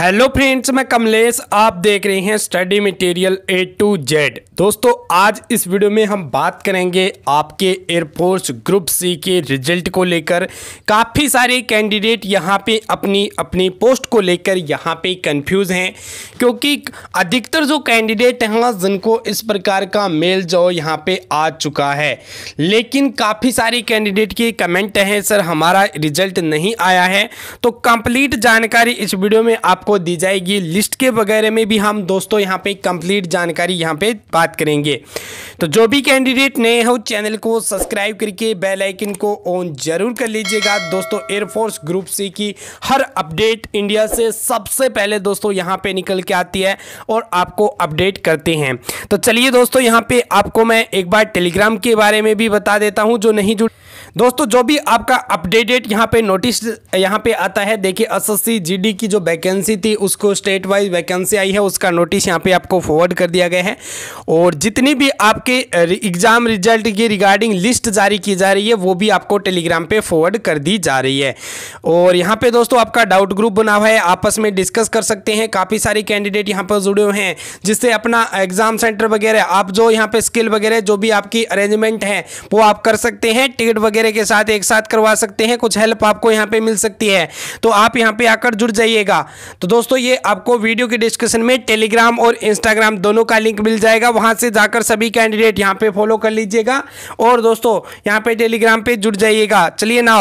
hello friends मैं कमलेश आप देख रहे हैं study material A to Z दोस्तों आज इस वीडियो में हम बात करेंगे आपके एयरफोर्स ग्रुप सी के रिजल्ट को लेकर काफ़ी सारे कैंडिडेट यहां पे अपनी अपनी पोस्ट को लेकर यहां पे कंफ्यूज हैं क्योंकि अधिकतर जो कैंडिडेट हैं जिनको इस प्रकार का मेल जो यहां पे आ चुका है लेकिन काफ़ी सारे कैंडिडेट के कमेंट हैं सर हमारा रिजल्ट नहीं आया है तो कंप्लीट जानकारी इस वीडियो में आपको आपको दी जाएगी लिस्ट के वगैरह में भी हम दोस्तों यहाँ पे कंप्लीट जानकारी यहाँ पे बात करेंगे तो जो भी कैंडिडेट नए हो चैनल को सब्सक्राइब करके बेल आइकन को ऑन जरूर कर लीजिएगा दोस्तों एयरफोर्स ग्रुप सी की हर अपडेट इंडिया से सबसे पहले दोस्तों यहाँ पे निकल के आती है और आपको अपडेट करते हैं तो चलिए दोस्तों यहाँ पे आपको मैं एक बार टेलीग्राम के बारे में भी बता देता हूँ जो नहीं जुड़ दोस्तों जो भी आपका अपडेटेड यहाँ पे नोटिस यहाँ पे आता है देखिए एस जीडी की जो वैकेंसी थी उसको स्टेट वाइज वैकेंसी आई है उसका नोटिस यहाँ पे आपको फॉरवर्ड कर दिया गया है और जितनी भी आपके एग्ज़ाम रिजल्ट की रिगार्डिंग लिस्ट जारी की जा रही है वो भी आपको टेलीग्राम पे फॉरवर्ड कर दी जा रही है और यहाँ पे दोस्तों आपका डाउट ग्रुप बना हुआ है आपस में डिस्कस कर सकते हैं काफ़ी सारे कैंडिडेट यहाँ पर जुड़े हुए हैं जिससे अपना एग्ज़ाम सेंटर वगैरह आप जो यहाँ पे स्किल वगैरह जो भी आपकी अरेंजमेंट है वो आप कर सकते हैं टिकट वगैरह के साथ एक साथ करवा सकते हैं कुछ हेल्प आपको यहाँ पे मिल सकती है तो आप यहाँ पे आकर जुड़ जाइएगा तो दोस्तों ये आपको वीडियो के डिस्क्रिप्शन में टेलीग्राम और इंस्टाग्राम दोनों का लिंक मिल जाएगा वहां से जाकर सभी कैंडिडेट यहाँ पे फॉलो कर लीजिएगा और दोस्तों यहाँ पे टेलीग्राम पे जुड़ जाइएगा चलिए ना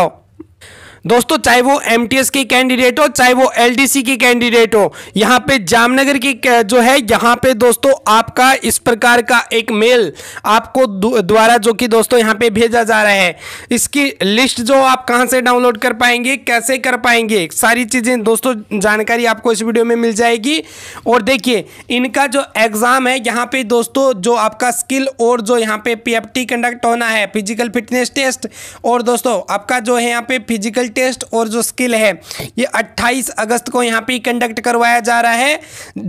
दोस्तों चाहे वो एस की कैंडिडेट हो चाहे वो सी की कैंडिडेट हो यहाँ पे जामनगर की जो है यहाँ पे दोस्तों आपका इस प्रकार का एक मेल आपको द्वारा जो कि दोस्तों यहाँ पे भेजा जा रहा है इसकी लिस्ट जो आप कहाँ से डाउनलोड कर पाएंगे कैसे कर पाएंगे सारी चीज़ें दोस्तों जानकारी आपको इस वीडियो में मिल जाएगी और देखिए इनका जो एग्ज़ाम है यहाँ पे दोस्तों जो आपका स्किल और जो यहाँ पे पी कंडक्ट होना है फिजिकल फिटनेस टेस्ट और दोस्तों आपका जो है यहाँ पे फिजिकल टेस्ट और जो स्किल है ये 28 अगस्त को यहाँ पे कंडक्ट करवाया जा रहा है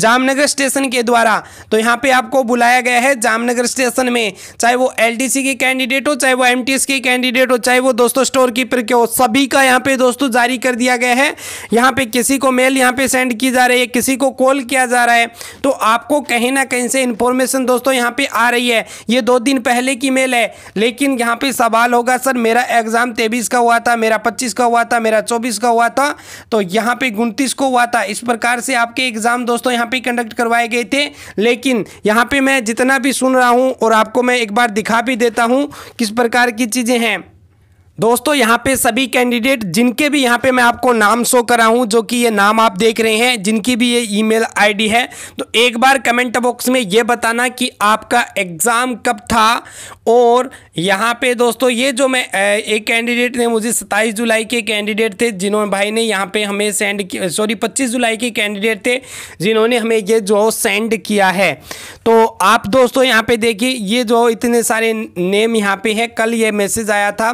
जामनगर स्टेशन के द्वारा तो यहाँ पे आपको बुलाया गया है जामनगर स्टेशन में चाहे वो एल के कैंडिडेट हो चाहे वो एम के कैंडिडेट हो चाहे वो दोस्तों स्टोर कीपर के हो सभी का यहाँ पे दोस्तों जारी कर दिया गया है यहाँ पे किसी को मेल यहाँ पे सेंड की जा रही है किसी को कॉल किया जा रहा है तो आपको कहीं ना कहीं से इंफॉर्मेशन दोस्तों यहाँ पे आ रही है ये दो दिन पहले की मेल है लेकिन यहाँ पे सवाल होगा सर मेरा एग्जाम तेबीस का हुआ था मेरा पच्चीस का हुआ था मेरा चौबीस का हुआ था तो यहाँ पे उनतीस को हुआ था इस प्रकार से आपके एग्जाम दोस्तों यहाँ पे कंडक्ट करवाए गए थे लेकिन यहाँ पे मैं जितना भी सुन रहा हूँ और आपको मैं एक बार दिखा भी देता हूँ किस प्रकार की चीज़ें हैं दोस्तों यहाँ पे सभी कैंडिडेट जिनके भी यहाँ पे मैं आपको नाम शो करा हूँ जो कि ये नाम आप देख रहे हैं जिनकी भी ये ईमेल आईडी है तो एक बार कमेंट बॉक्स में ये बताना कि आपका एग्ज़ाम कब था और यहाँ पे दोस्तों ये जो मैं एक कैंडिडेट ने मुझे सत्ताईस जुलाई के कैंडिडेट थे जिन्होंने भाई ने यहाँ पर हमें सेंड सॉरी पच्चीस जुलाई के कैंडिडेट थे जिन्होंने हमें ये जो सेंड किया है तो आप दोस्तों यहाँ पर देखिए ये जो इतने सारे नेम यहाँ पे है कल ये मैसेज आया था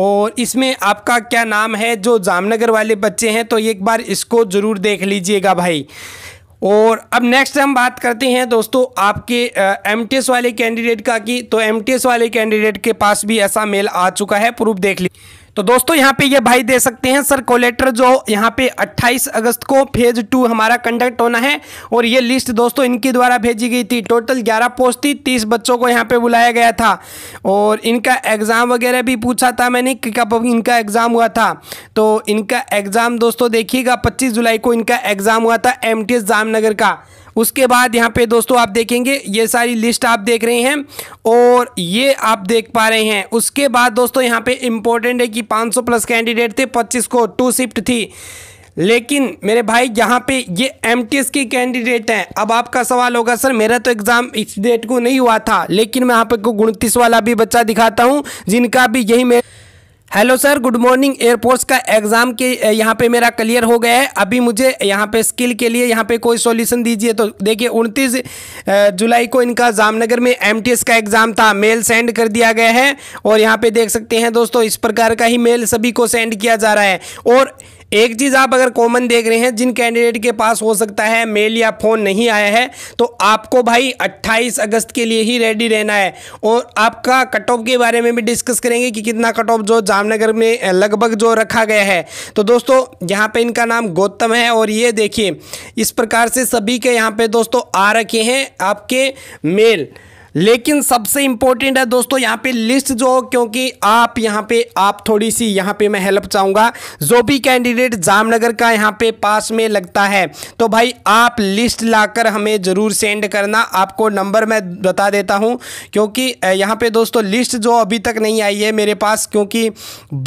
और इसमें आपका क्या नाम है जो जामनगर वाले बच्चे हैं तो एक बार इसको ज़रूर देख लीजिएगा भाई और अब नेक्स्ट हम बात करते हैं दोस्तों आपके एम वाले कैंडिडेट का कि तो एम वाले कैंडिडेट के पास भी ऐसा मेल आ चुका है प्रूफ देख लीजिए तो दोस्तों यहाँ पे ये भाई दे सकते हैं सर कोलेटर जो यहाँ पे 28 अगस्त को फेज टू हमारा कंडक्ट होना है और ये लिस्ट दोस्तों इनके द्वारा भेजी गई थी टोटल 11 पोस्ट थी 30 बच्चों को यहाँ पे बुलाया गया था और इनका एग्ज़ाम वगैरह भी पूछा था मैंने कि कब इनका एग्ज़ाम हुआ था तो इनका एग्ज़ाम दोस्तों देखिएगा पच्चीस जुलाई को इनका एग्ज़ाम हुआ था एम जामनगर का उसके बाद यहाँ पे दोस्तों आप देखेंगे ये सारी लिस्ट आप देख रहे हैं और ये आप देख पा रहे हैं उसके बाद दोस्तों यहाँ पे इम्पोर्टेंट है कि 500 प्लस कैंडिडेट थे 25 को टू शिफ्ट थी लेकिन मेरे भाई यहाँ पे ये एम के कैंडिडेट हैं अब आपका सवाल होगा सर मेरा तो एग्ज़ाम इस डेट को नहीं हुआ था लेकिन मैं यहाँ पे को उनतीस वाला भी बच्चा दिखाता हूँ जिनका भी यही मेरे hello sir good morning airports का एग्ज़ाम के eh, यहाँ पे मेरा क्लियर हो गया है अभी मुझे यहाँ पे स्किल के लिए यहाँ पे कोई सॉल्यूशन दीजिए तो देखिए उनतीस eh, जुलाई को इनका जामनगर में एमटीएस का एग्ज़ाम था मेल सेंड कर दिया गया है और यहाँ पे देख सकते हैं दोस्तों इस प्रकार का ही मेल सभी को सेंड किया जा रहा है और एक चीज़ आप अगर कॉमन देख रहे हैं जिन कैंडिडेट के पास हो सकता है मेल या फ़ोन नहीं आया है तो आपको भाई 28 अगस्त के लिए ही रेडी रहना है और आपका कट ऑफ के बारे में भी डिस्कस करेंगे कि कितना कट ऑफ जो जामनगर में लगभग जो रखा गया है तो दोस्तों यहाँ पे इनका नाम गौतम है और ये देखिए इस प्रकार से सभी के यहाँ पे दोस्तों आ रखे हैं आपके मेल लेकिन सबसे इंपॉर्टेंट है दोस्तों यहाँ पे लिस्ट जो क्योंकि आप यहाँ पे आप थोड़ी सी यहाँ पे मैं हेल्प चाहूँगा जो भी कैंडिडेट जामनगर का यहाँ पे पास में लगता है तो भाई आप लिस्ट लाकर हमें ज़रूर सेंड करना आपको नंबर मैं बता देता हूँ क्योंकि यहाँ पे दोस्तों लिस्ट जो अभी तक नहीं आई है मेरे पास क्योंकि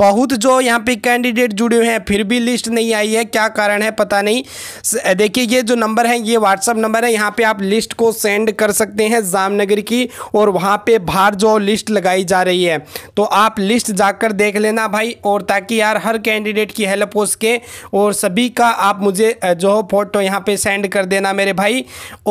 बहुत जो यहाँ पे कैंडिडेट जुड़े हुए हैं फिर भी लिस्ट नहीं आई है क्या कारण है पता नहीं देखिए ये जो नंबर है ये व्हाट्सअप नंबर है यहाँ पर आप लिस्ट को सेंड कर सकते हैं जामनगर की की और वहाँ पे बाहर जो लिस्ट लगाई जा रही है तो आप लिस्ट जाकर देख लेना भाई और ताकि यार हर कैंडिडेट की हेल्प हो सके और सभी का आप मुझे जो हो फोटो यहाँ पे सेंड कर देना मेरे भाई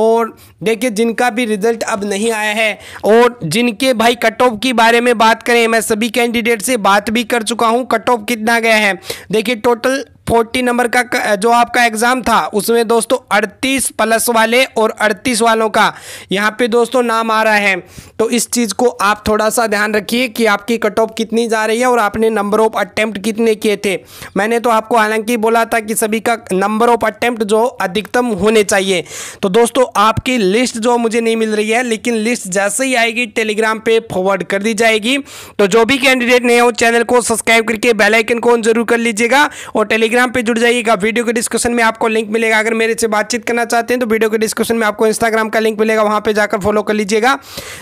और देखिए जिनका भी रिजल्ट अब नहीं आया है और जिनके भाई कट ऑफ के बारे में बात करें मैं सभी कैंडिडेट से बात भी कर चुका हूँ कट ऑफ कितना गया है देखिए टोटल फोर्टी नंबर का जो आपका एग्ज़ाम था उसमें दोस्तों अड़तीस प्लस वाले और अड़तीस वालों का यहाँ पे दोस्तों नाम आ रहा है तो इस चीज़ को आप थोड़ा सा ध्यान रखिए कि आपकी कट ऑफ कितनी जा रही है और आपने नंबर ऑफ अटैम्प्ट कितने किए थे मैंने तो आपको हालांकि बोला था कि सभी का नंबर ऑफ अटैम्प्ट जो अधिकतम होने चाहिए तो दोस्तों आपकी लिस्ट जो मुझे नहीं मिल रही है लेकिन लिस्ट जैसे ही आएगी टेलीग्राम पे फॉरवर्ड कर दी जाएगी तो जो भी कैंडिडेट नए हो चैनल को सब्सक्राइब करके बेलाइकन को जरूर कर लीजिएगा और टेलीग्राम टेलीग्राम पे जुड़ जाइएगा वीडियो के डिस्क्रिप्शन में आपको लिंक मिलेगा अगर मेरे से बातचीत करना चाहते हैं तो वीडियो के डिस्क्रिप्शन में आपको इंस्टाग्राम का लिंक मिलेगा वहां पर जाकर फॉलो कर लीजिएगा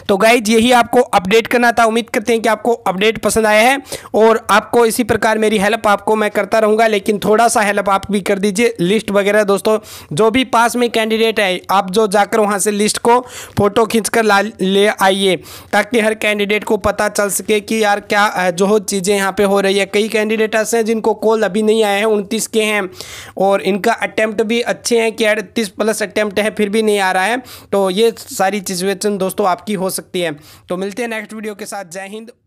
तो गाइज यही आपको अपडेट करना था उम्मीद करते हैं कि आपको अपडेट पसंद आया है और आपको इसी प्रकार मेरी हेल्प आपको मैं करता रहूँगा लेकिन थोड़ा सा हेल्प आप भी कर दीजिए लिस्ट वगैरह दोस्तों जो भी पास में कैंडिडेट है आप जो जाकर वहाँ से लिस्ट को फ़ोटो खींच ला ले आइए ताकि हर कैंडिडेट को पता चल सके कि यार क्या जो चीज़ें यहाँ पे हो रही है कई कैंडिडेट ऐसे हैं जिनको कॉल अभी नहीं आए हैं उनतीस के हैं और इनका अटैम्प्ट भी अच्छे हैं कि अड़तीस प्लस अटैम्प्ट है फिर भी नहीं आ रहा है तो ये सारी सिचुएशन दोस्तों आपकी हो सकती है तो मिलते हैं नेक्स्ट वीडियो के साथ जय हिंद